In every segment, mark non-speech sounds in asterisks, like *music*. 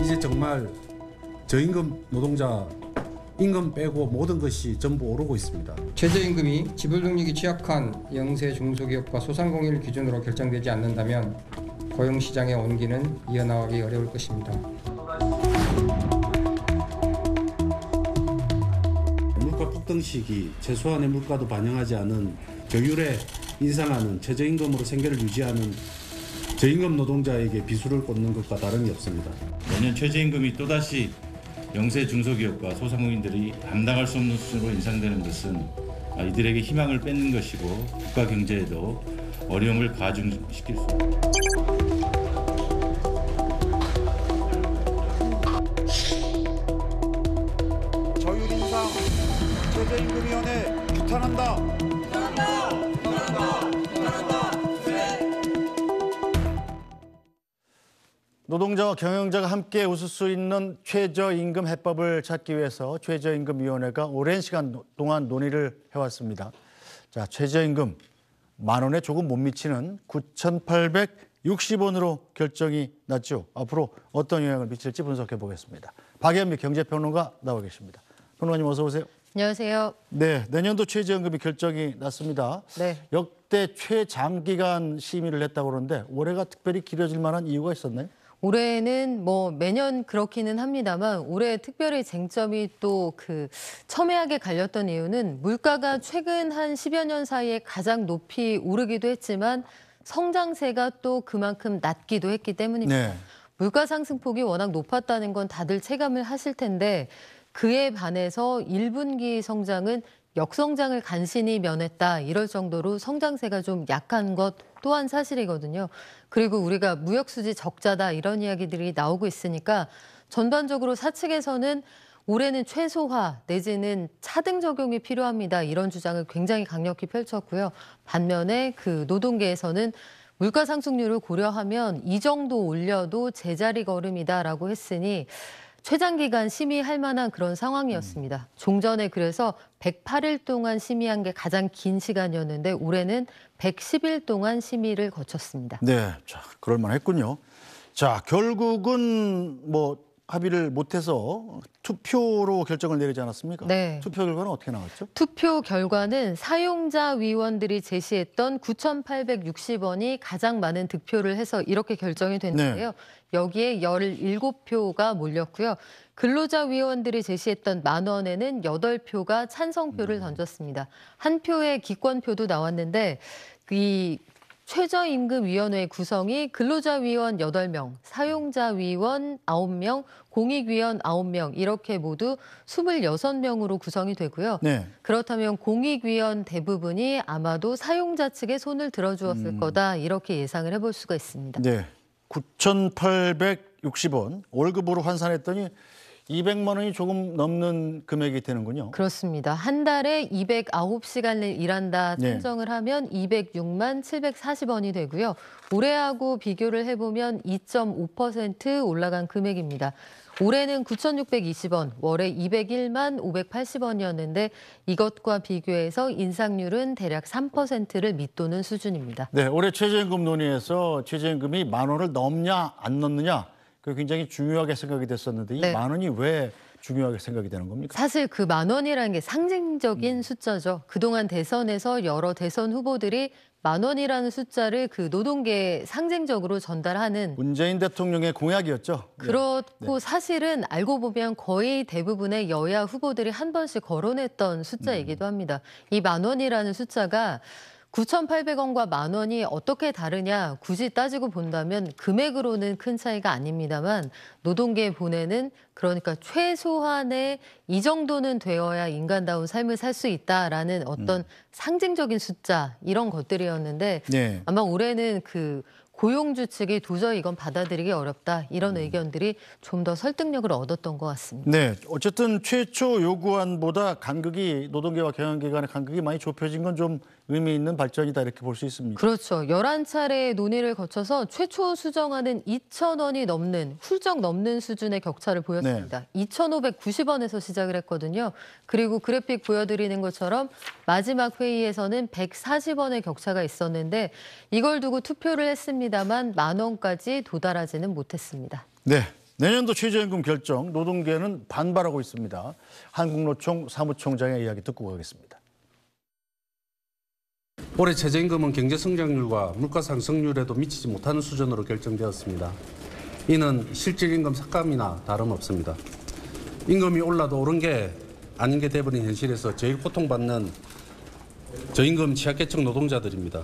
이제 정말 저임금 노동자 임금 빼고 모든 것이 전부 오르고 있습니다. 최저임금이 지불능력이 취약한 영세 중소기업과 소상공인을 기준으로 결정되지 않는다면 고용시장의 온기는 이어나가기 어려울 것입니다. 폭등 시기 최소한의 물가도 반영하지 않은 경율에 인상하는 최저임금으로 생계를 유지하는 저임금 노동자에게 비수를 꽂는 것과 다름이 없습니다. 내년 최저임금이 또다시 영세 중소기업과 소상공인들이 감당할 수 없는 수준으로 인상되는 것은 이들에게 희망을 뺏는 것이고 국가 경제에도 어려움을 가중시킬 수 있습니다. 노동자와 경영자가 함께 웃을 수 있는 최저임금 해법을 찾기 위해서 최저임금위원회가 오랜 시간 동안 논의를 해왔습니다. 자, 최저임금 만 원에 조금 못 미치는 9,860원으로 결정이 났죠. 앞으로 어떤 영향을 미칠지 분석해 보겠습니다. 박현미 경제평론가 나와 계십니다. 평론가님 어서 오세요. 안녕하세요. 네, 내년도 최저임금이 결정이 났습니다. 네. 역대 최장기간 심의를 했다고 그러는데 올해가 특별히 길어질 만한 이유가 있었나요? 올해는 뭐 매년 그렇기는 합니다만 올해 특별히 쟁점이 또그 첨예하게 갈렸던 이유는 물가가 최근 한십여년 사이에 가장 높이 오르기도 했지만 성장세가 또 그만큼 낮기도 했기 때문입니다. 네. 물가 상승폭이 워낙 높았다는 건 다들 체감을 하실 텐데 그에 반해서 1분기 성장은 역성장을 간신히 면했다 이럴 정도로 성장세가 좀 약한 것 또한 사실이거든요. 그리고 우리가 무역수지 적자다 이런 이야기들이 나오고 있으니까 전반적으로 사측에서는 올해는 최소화 내지는 차등 적용이 필요합니다. 이런 주장을 굉장히 강력히 펼쳤고요. 반면에 그 노동계에서는 물가 상승률을 고려하면 이 정도 올려도 제자리 걸음이다라고 했으니 최장기간 심의할 만한 그런 상황이었습니다. 음. 종전에 그래서 108일 동안 심의한 게 가장 긴 시간이었는데 올해는 110일 동안 심의를 거쳤습니다. 네, 자, 그럴 만했군요. 자, 결국은 뭐 합의를 못해서 투표로 결정을 내리지 않았습니까? 네. 투표 결과는 어떻게 나왔죠? 투표 결과는 사용자 위원들이 제시했던 9,860원이 가장 많은 득표를 해서 이렇게 결정이 됐는데요. 네. 여기에 17표가 몰렸고요. 근로자 위원들이 제시했던 만 원에는 8표가 찬성표를 음. 던졌습니다. 한 표의 기권표도 나왔는데 이 최저임금위원회 구성이 근로자위원 8명, 사용자위원 9명, 공익위원 9명 이렇게 모두 26명으로 구성이 되고요. 네. 그렇다면 공익위원 대부분이 아마도 사용자 측에 손을 들어주었을 음... 거다 이렇게 예상을 해볼 수가 있습니다. 네. 9,860원 월급으로 환산했더니 200만 원이 조금 넘는 금액이 되는군요. 그렇습니다. 한 달에 209시간을 일한다 산정을 네. 하면 206만 740원이 되고요. 올해하고 비교를 해보면 2.5% 올라간 금액입니다. 올해는 9,620원, 월에 201만 580원이었는데 이것과 비교해서 인상률은 대략 3%를 밑도는 수준입니다. 네, 올해 최저임금 논의에서 최저임금이 만 원을 넘냐 안 넘느냐 그 굉장히 중요하게 생각이 됐었는데 네. 이만 원이 왜 중요하게 생각이 되는 겁니까? 사실 그 만 원이라는 게 상징적인 음. 숫자죠. 그동안 대선에서 여러 대선 후보들이 만 원이라는 숫자를 그 노동계에 상징적으로 전달하는 문재인 대통령의 공약이었죠. 예. 그렇고 네. 사실은 알고 보면 거의 대부분의 여야 후보들이 한 번씩 거론했던 숫자이기도 음. 합니다. 이 만 원이라는 숫자가 9,800원과 만 원이 어떻게 다르냐 굳이 따지고 본다면 금액으로는 큰 차이가 아닙니다만 노동계 보내는 그러니까 최소한의 이 정도는 되어야 인간다운 삶을 살 수 있다라는 어떤 음. 상징적인 숫자 이런 것들이었는데 네. 아마 올해는 그 고용주 측이 도저히 이건 받아들이기 어렵다 이런 음. 의견들이 좀 더 설득력을 얻었던 것 같습니다. 네, 어쨌든 최초 요구안보다 간극이 노동계와 경영계 간의 간극이 많이 좁혀진 건좀 의미 있는 발전이다 이렇게 볼 수 있습니다. 그렇죠. 1 1차례 논의를 거쳐서 최초 수정안은 2천 원이 넘는 훌쩍 넘는 수준의 격차를 보였습니다. 네. 2,590원에서 시작을 했거든요. 그리고 그래픽 보여드리는 것처럼 마지막 회의에서는 140원의 격차가 있었는데 이걸 두고 투표를 했습니다만 만 원까지 도달하지는 못했습니다. 네. 내년도 최저임금 결정 노동계는 반발하고 있습니다. 한국노총 사무총장의 이야기 듣고 가겠습니다. 올해 최저임금은 경제 성장률과 물가 상승률에도 미치지 못하는 수준으로 결정되었습니다. 이는 실질 임금 삭감이나 다름없습니다. 임금이 올라도 오른 게 아닌 게 돼버린 현실에서 제일 고통받는 저임금 취약계층 노동자들입니다.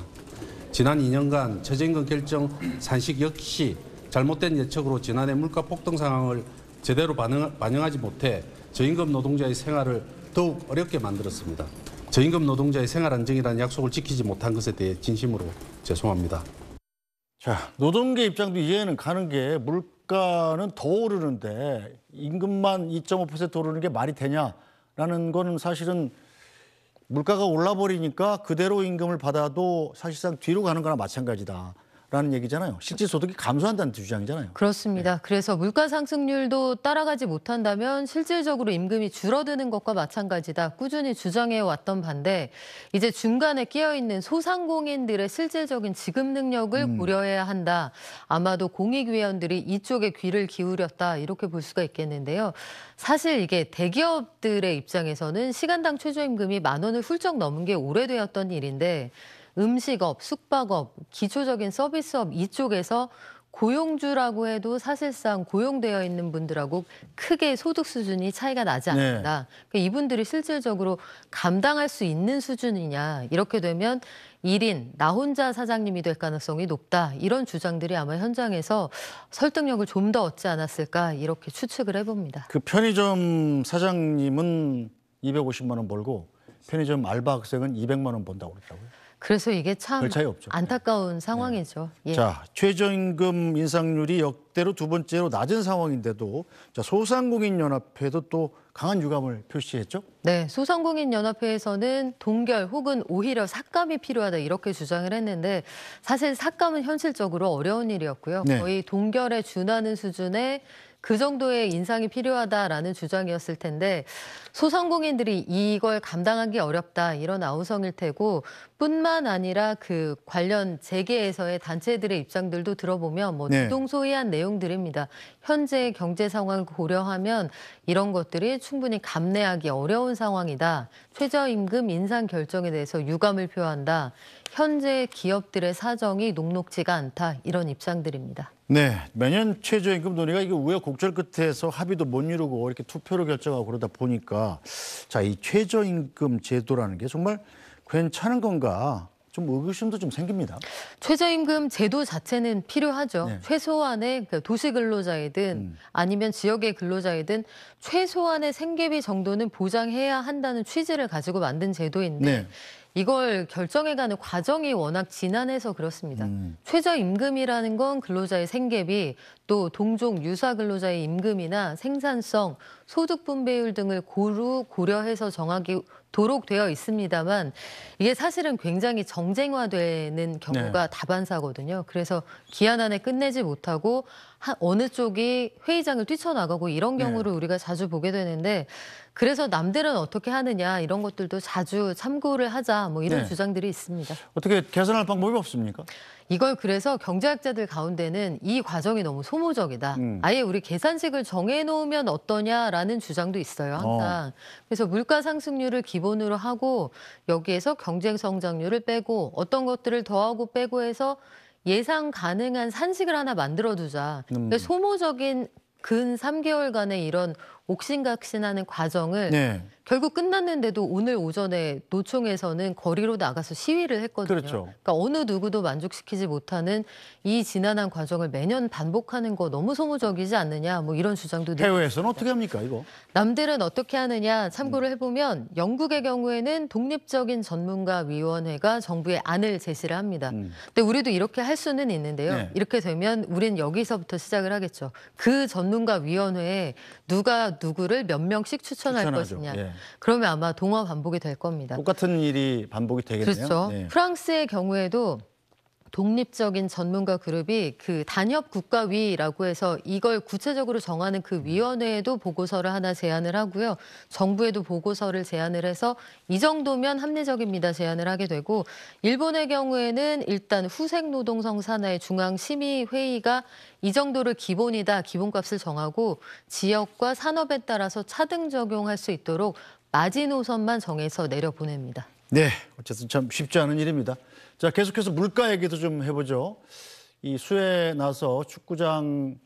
지난 2년간 최저임금 결정 산식 역시 잘못된 예측으로 지난해 물가 폭등 상황을 제대로 반영하지 못해 저임금 노동자의 생활을 더욱 어렵게 만들었습니다. 저임금 노동자의 생활 안정이라는 약속을 지키지 못한 것에 대해 진심으로 죄송합니다. 자, 노동계 입장도 이해는 가는 게 물가는 더 오르는데 임금만 2.5% 오르는 게 말이 되냐라는 거는 사실은 물가가 올라버리니까 그대로 임금을 받아도 사실상 뒤로 가는 거나 마찬가지다. 라는 얘기잖아요. 실제 소득이 감소한다는 주장이잖아요. 그렇습니다. 네. 그래서 물가 상승률도 따라가지 못한다면 실질적으로 임금이 줄어드는 것과 마찬가지다. 꾸준히 주장해 왔던 반대 이제 중간에 끼어 있는 소상공인들의 실질적인 지급 능력을 음. 고려해야 한다. 아마도 공익위원들이 이쪽에 귀를 기울였다 이렇게 볼 수가 있겠는데요. 사실 이게 대기업들의 입장에서는 시간당 최저임금이 만 원을 훌쩍 넘은 게 오래되었던 일인데. 음식업, 숙박업, 기초적인 서비스업 이쪽에서 고용주라고 해도 사실상 고용되어 있는 분들하고 크게 소득 수준이 차이가 나지 네. 않는다. 네. 그러니까 이분들이 실질적으로 감당할 수 있는 수준이냐. 이렇게 되면 일인나 혼자 사장님이 될 가능성이 높다. 이런 주장들이 아마 현장에서 설득력을 좀 더 얻지 않았을까 이렇게 추측을 해봅니다. 그 편의점 사장님은 250만 원 벌고 편의점 알바 학생은 200만 원 번다고 그랬다고요? 그래서 이게 참 안타까운 네. 상황이죠. 예. 자, 최저임금 인상률이 역대로 두 번째로 낮은 상황인데도 자, 소상공인 연합회도 또 강한 유감을 표시했죠? 네, 소상공인 연합회에서는 동결 혹은 오히려 삭감이 필요하다 이렇게 주장을 했는데 사실 삭감은 현실적으로 어려운 일이었고요. 네. 거의 동결에 준하는 수준의 그 정도의 인상이 필요하다라는 주장이었을 텐데 소상공인들이 이걸 감당하기 어렵다 이런 아우성일 테고 뿐만 아니라 그 관련 재계에서의 단체들의 입장들도 들어보면 뭐 네. 동소이한 내용들입니다. 현재 경제 상황을 고려하면 이런 것들이 충분히 감내하기 어려운 상황이다. 최저임금 인상 결정에 대해서 유감을 표한다. 현재 기업들의 사정이 녹록지가 않다 이런 입장들입니다. 네, 매년 최저임금 논의가 이게 우여곡절 끝에서 합의도 못 이루고 이렇게 투표로 결정하고 그러다 보니까 자, 이 최저임금 제도라는 게 정말 괜찮은 건가? 좀 의구심도 좀 생깁니다. 최저임금 제도 자체는 필요하죠. 네. 최소한의 그 도시 근로자이든 음. 아니면 지역의 근로자이든 최소한의 생계비 정도는 보장해야 한다는 취지를 가지고 만든 제도인데 네. 이걸 결정해가는 과정이 워낙 지난해서 그렇습니다. 음. 최저임금이라는 건 근로자의 생계비, 또 동종 유사 근로자의 임금이나 생산성, 소득 분배율 등을 고루 고려해서 정하도록 기 되어 있습니다만 이게 사실은 굉장히 정쟁화되는 경우가 네. 다반사거든요. 그래서 기한 안에 끝내지 못하고 어느 쪽이 회의장을 뛰쳐나가고 이런 네. 경우를 네. 우리가 자주 보게 되는데 그래서 남들은 어떻게 하느냐 이런 것들도 자주 참고를 하자 뭐 이런 네. 주장들이 있습니다. 어떻게 개선할 방법이 없습니까? 이걸 그래서 경제학자들 가운데는 이 과정이 너무 소망 소모적이다. 음. 아예 우리 계산식을 정해놓으면 어떠냐라는 주장도 있어요, 어. 항상. 어. 그래서 물가 상승률을 기본으로 하고 여기에서 경쟁 성장률을 빼고 어떤 것들을 더하고 빼고 해서 예상 가능한 산식을 하나 만들어 두자. 음. 소모적인 근 3개월간의 이런 옥신각신하는 과정을 네. 결국 끝났는데도 오늘 오전에 노총에서는 거리로 나가서 시위를 했거든요. 그렇죠. 그러니까 어느 누구도 만족시키지 못하는 이 지난한 과정을 매년 반복하는 거 너무 소모적이지 않느냐 뭐 이런 주장도 해외에서는 어떻게 합니까 이거? 남들은 어떻게 하느냐 참고를 음. 해보면 영국의 경우에는 독립적인 전문가 위원회가 정부에 안을 제시를 합니다. 음. 근데 우리도 이렇게 할 수는 있는데요. 네. 이렇게 되면 우린 여기서부터 시작을 하겠죠. 그 전문가 위원회에 누가 누구를 몇 명씩 추천할 추천하죠. 것이냐. 예. 그러면 아마 동화 반복이 될 겁니다. 똑같은 일이 반복이 되겠네요. 그렇죠. 네. 프랑스의 경우에도 독립적인 전문가 그룹이 그 단협 국가위라고 해서 이걸 구체적으로 정하는 그 위원회에도 보고서를 하나 제안을 하고요. 정부에도 보고서를 제안을 해서 이 정도면 합리적입니다 제안을 하게 되고 일본의 경우에는 일단 후생노동성 산하의 중앙심의회의가 이 정도를 기본이다 기본값을 정하고 지역과 산업에 따라서 차등 적용할 수 있도록 마지노선만 정해서 내려보냅니다. 네, 어쨌든 참 쉽지 않은 일입니다. 자, 계속해서 물가 얘기도 좀 해보죠. 이수에 나서 축구장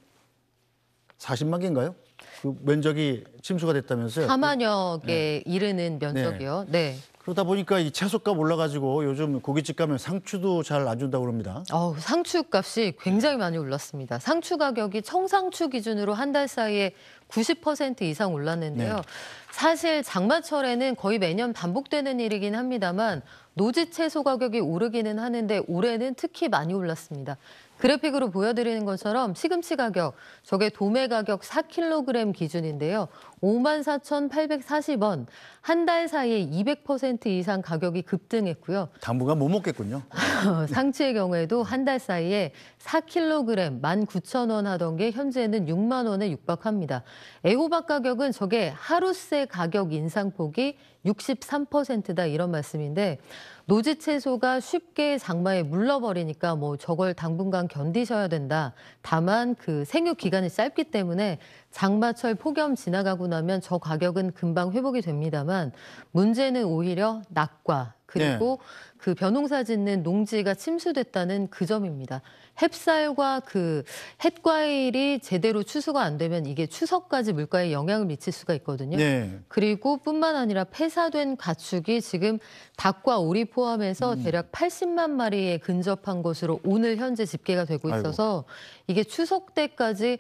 40만 개인가요? 그 면적이 침수가 됐다면서요? 4만여 개 네. 이르는 면적이요. 네. 네. 그러다 보니까 이 채소값 올라가지고 요즘 고깃집 가면 상추도 잘 안 준다고 그럽니다. 어, 상추 값이 굉장히 많이 올랐습니다. 상추 가격이 청상추 기준으로 한 달 사이에 90% 이상 올랐는데요. 네. 사실 장마철에는 거의 매년 반복되는 일이긴 합니다만 노지 채소 가격이 오르기는 하는데 올해는 특히 많이 올랐습니다. 그래픽으로 보여드리는 것처럼 시금치 가격, 저게 도매 가격 4kg 기준인데요. 54,840원. 한 달 사이에 200% 이상 가격이 급등했고요. 당분간 못 먹겠군요. *laughs* 상추의 경우에도 한 달 사이에 4kg 19,000원 하던 게 현재는 6만 원에 육박합니다. 애호박 가격은 저게 하루세 가격 인상폭이 63%다 이런 말씀인데 노지 채소가 쉽게 장마에 물러버리니까 뭐 저걸 당분간 견디셔야 된다. 다만 그 생육 기간이 짧기 때문에 장마철 폭염 지나가고 지나고 나면 저 가격은 금방 회복이 됩니다만 문제는 오히려 낙과 예. 그리고 네. 그 벼농사 짓는 농지가 침수됐다는 그 점입니다. 햅쌀과 그 햇과일이 제대로 추수가 안 되면 이게 추석까지 물가에 영향을 미칠 수가 있거든요. 네. 그리고 뿐만 아니라 폐사된 가축이 지금 닭과 오리 포함해서 음. 대략 80만 마리에 근접한 것으로 오늘 현재 집계가 되고 있어서 아이고. 이게 추석 때까지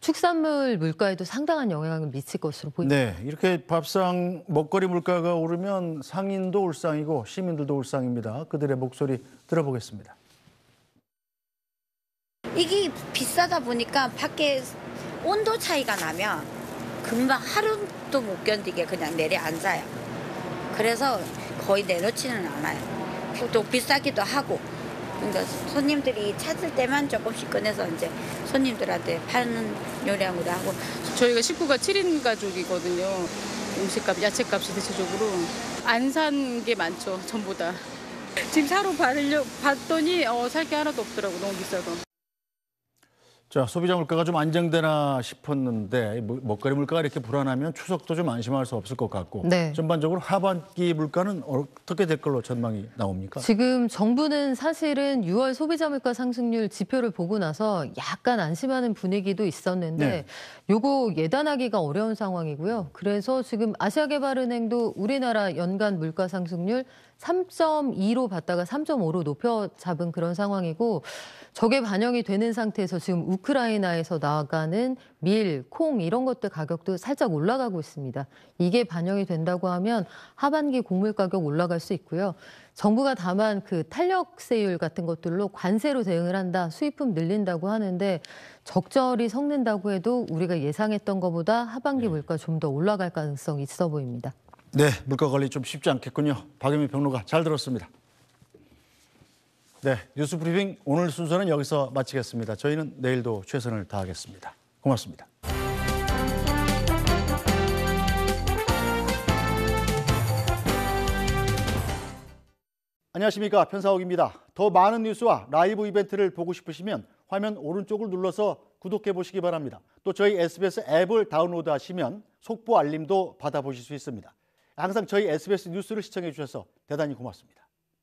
축산물 물가에도 상당한 영향을 미칠 것으로 보입니다. 네, 이렇게 밥상 먹거리 물가가 오르면 상인도 울상이고 시민들도 울상입니다. 있습니다. 그들의 목소리 들어보겠습니다. 이게 비싸다 보니까 밖에 온도 차이가 나면 금방 하루도 못 견디게 그냥 내려앉아요. 그래서 거의 내놓지는 않아요. 또 비싸기도 하고. 그러니까 손님들이 찾을 때만 조금씩 꺼내서 이제 손님들한테 파는 요량으로 하고 저희가 식구가 7인 가족이거든요. 음식값, 야채값이 대체적으로 안산 게 많죠, 전보다. 지금 사로 받으려, 봤더니 어, 살 게 하나도 없더라고 너무 비싸서. 자 소비자 물가가 좀 안정되나 싶었는데 뭐, 먹거리 물가가 이렇게 불안하면 추석도 좀 안심할 수 없을 것 같고 네. 전반적으로 하반기 물가는 어떻게 될 걸로 전망이 나옵니까? 지금 정부는 사실은 6월 소비자 물가 상승률 지표를 보고 나서 약간 안심하는 분위기도 있었는데 네. 요거 네. 예단하기가 어려운 상황이고요. 그래서 지금 아시아개발은행도 우리나라 연간 물가 상승률 3.2로 봤다가 3.5로 높여 잡은 그런 상황이고 적게 반영이 되는 상태에서 지금 우크라이나에서 나가는 밀, 콩 이런 것들 가격도 살짝 올라가고 있습니다. 이게 반영이 된다고 하면 하반기 곡물 가격 올라갈 수 있고요. 정부가 다만 그 탄력세율 같은 것들로 관세로 대응을 한다, 수입품 늘린다고 하는데 적절히 섞는다고 해도 우리가 예상했던 것보다 하반기 네. 물가 좀 더 올라갈 가능성이 있어 보입니다. 네, 물가 관리 좀 쉽지 않겠군요. 박영미 평론가 잘 들었습니다. 네, 뉴스 브리핑 오늘 순서는 여기서 마치겠습니다. 저희는 내일도 최선을 다하겠습니다. 고맙습니다. 안녕하십니까 편사옥입니다. 더 많은 뉴스와 라이브 이벤트를 보고 싶으시면 화면 오른쪽을 눌러서 구독해 보시기 바랍니다. 또 저희 SBS 앱을 다운로드하시면 속보 알림도 받아보실 수 있습니다. 항상 저희 SBS 뉴스를 시청해 주셔서 대단히 고맙습니다.